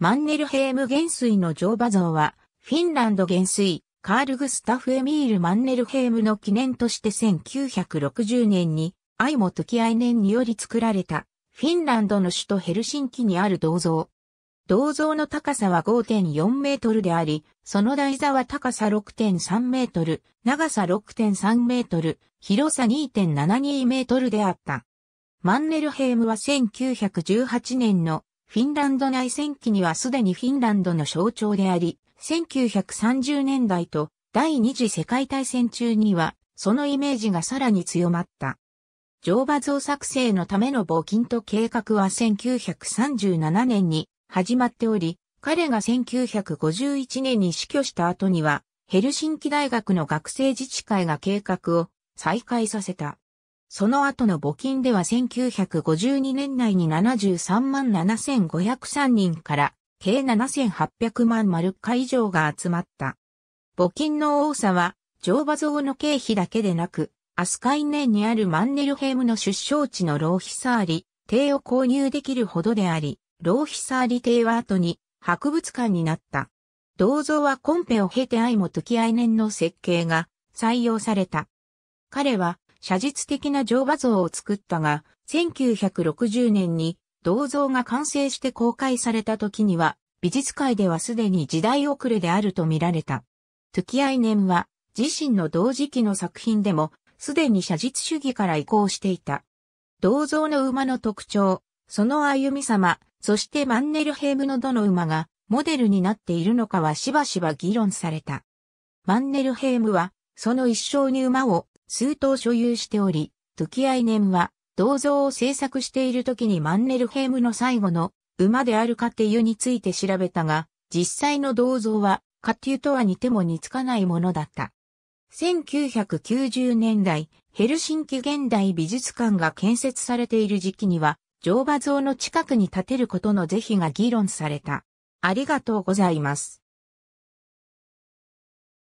マンネルヘーム元帥の乗馬像は、フィンランド元帥、カール・グスタフ・エミール・マンネルヘームの記念として1960年に、愛も時愛年により作られた、フィンランドの首都ヘルシンキにある銅像。銅像の高さは5.4メートルであり、その台座は高さ6.3メートル、長さ6.3メートル、広さ2.72メートルであった。マンネルヘームは1918年のフィンランド内戦期にはすでにフィンランドの象徴であり、1930年代と第二次世界大戦中には、そのイメージがさらに強まった。乗馬像作成のための募金と計画は1937年に始まっており、彼が1951年に死去した後には、ヘルシンキ大学の学生自治会が計画を再開させた。その後の募金では1952年内に73万7503人から計7800万マルカ以上が集まった。募金の多さは乗馬像の経費だけでなく、アスカイネンにあるマンネルヘームの出生地の浪費サーリ邸を購入できるほどであり、浪費サーリ邸は後に博物館になった。銅像はコンペを経て愛も時愛年の設計が採用された。彼は写実的な乗馬像を作ったが、1960年に銅像が完成して公開された時には、美術界ではすでに時代遅れであると見られた。トゥキアイネンは、自身の同時期の作品でも、すでに写実主義から移行していた。銅像の馬の特徴、その歩み様、そしてマンネルヘームのどの馬がモデルになっているのかはしばしば議論された。マンネルヘームは、その一生に馬を数頭所有しており、トゥキアイネンは銅像を制作している時にマンネルヘームの最後の馬であるカテユについて調べたが、実際の銅像はカテユとは似ても似つかないものだった。1990年代、ヘルシンキ現代美術館が建設されている時期には、乗馬像の近くに建てることの是非が議論された。ありがとうございます。